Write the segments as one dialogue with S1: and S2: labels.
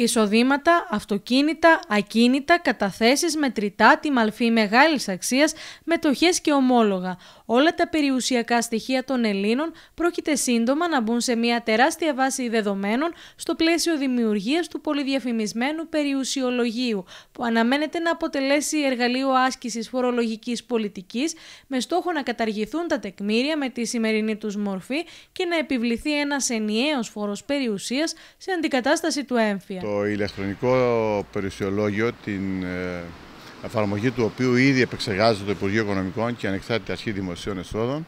S1: Εισοδήματα, αυτοκίνητα, ακίνητα, καταθέσεις, μετρητά, τη μαλφή μεγάλης αξίας, μετοχές και ομόλογα. Όλα τα περιουσιακά στοιχεία των Ελλήνων πρόκειται σύντομα να μπουν σε μια τεράστια βάση δεδομένων στο πλαίσιο δημιουργίας του πολυδιαφημισμένου περιουσιολογίου, που αναμένεται να αποτελέσει εργαλείο άσκησης φορολογικής πολιτικής με στόχο να καταργηθούν τα τεκμήρια με τη σημερινή τους μορφή και να επιβληθεί ένας ενιαίος φόρος περιουσίας σε αντικατάσταση του έμφυα.
S2: Το ηλεκτρονικό περιουσιολόγιο, την ε, εφαρμογή του οποίου ήδη επεξεργάζεται το Υπουργείο Οικονομικών και ανεξάρτητη αρχή δημοσίων εσόδων,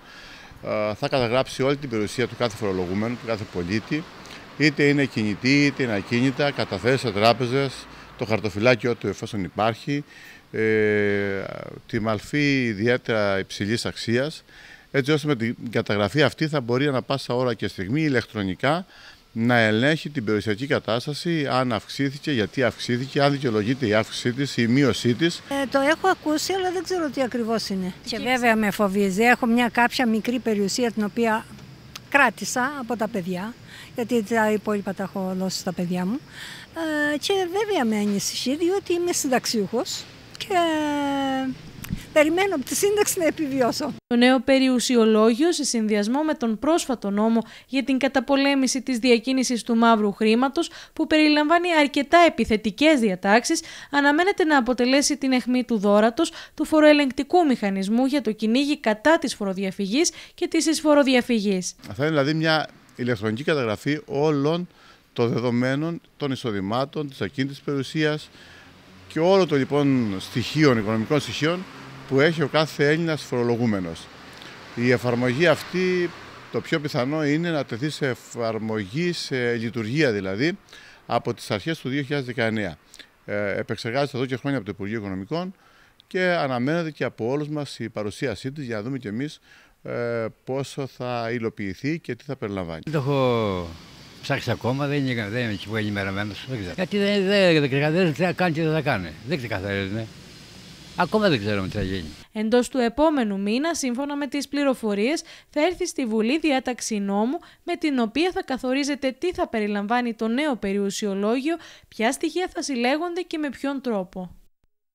S2: ε, θα καταγράψει όλη την περιουσία του κάθε φορολογούμενου, του κάθε πολίτη, είτε είναι κινητή, είτε είναι ακίνητα, καταθέσει σε τράπεζες, το χαρτοφυλάκιο του εφόσον υπάρχει, ε, τη μαλφή ιδιαίτερα υψηλής αξίας, έτσι ώστε με την καταγραφή αυτή θα μπορεί ανα πάσα ώρα και στιγμή ηλεκτρονικά να ελέγχει την περιουσιακή κατάσταση, αν αυξήθηκε, γιατί αυξήθηκε, αν δικαιολογείται η αύξησή της, η μείωσή της.
S1: Ε, το έχω ακούσει, αλλά δεν ξέρω τι ακριβώς είναι. Και βέβαια με φοβίζει. Έχω μια κάποια μικρή περιουσία την οποία κράτησα από τα παιδιά, γιατί τα υπόλοιπα τα έχω δώσει στα παιδιά μου. Ε, και βέβαια με ανησυχεί, διότι είμαι συνταξιούχος και Περιμένω από τη σύνταξη να επιβιώσω. Το νέο περιουσιολόγιο σε συνδυασμό με τον πρόσφατο νόμο για την καταπολέμηση της διακίνησης του μαύρου χρήματος που περιλαμβάνει αρκετά επιθετικές διατάξεις αναμένεται να αποτελέσει την αιχμή του δόρατος του φοροελεγκτικού μηχανισμού για το κυνήγι κατά της φοροδιαφυγής και της εισφοροδιαφυγής.
S2: Θα είναι δηλαδή μια ηλεκτρονική καταγραφή όλων των δεδομένων, των εισοδημάτων, της ακίνητη περιουσίας και όλων των λοιπόν στοιχείων, οικονομικών στοιχείων που έχει ο κάθε Έλληνας φορολογούμενος. Η εφαρμογή αυτή το πιο πιθανό είναι να τεθεί σε εφαρμογή, σε λειτουργία δηλαδή, από τις αρχές του 2019. Ε, επεξεργάζεται εδώ και χρόνια από το Υπουργείο Οικονομικών και αναμένεται και από όλους μας η παρουσίασή της για να δούμε και εμείς ε, πόσο θα υλοποιηθεί και τι θα περιλαμβάνει. Δεν το έχω ψάξει ακόμα, δεν είναι, δεν ξέρω. Γιατί δεν, δεν, δεν, δεν, δεν, δεν κάνει τι θα κάνει. Δεν ξεκαθαρίζουν. Ακόμα δεν ξέρουμε τι θα γίνει.
S1: Εντός του επόμενου μήνα, σύμφωνα με τις πληροφορίες, θα έρθει στη Βουλή διάταξη νόμου με την οποία θα καθορίζεται τι θα περιλαμβάνει το νέο περιουσιολόγιο, ποια στοιχεία θα συλλέγονται και με ποιον τρόπο.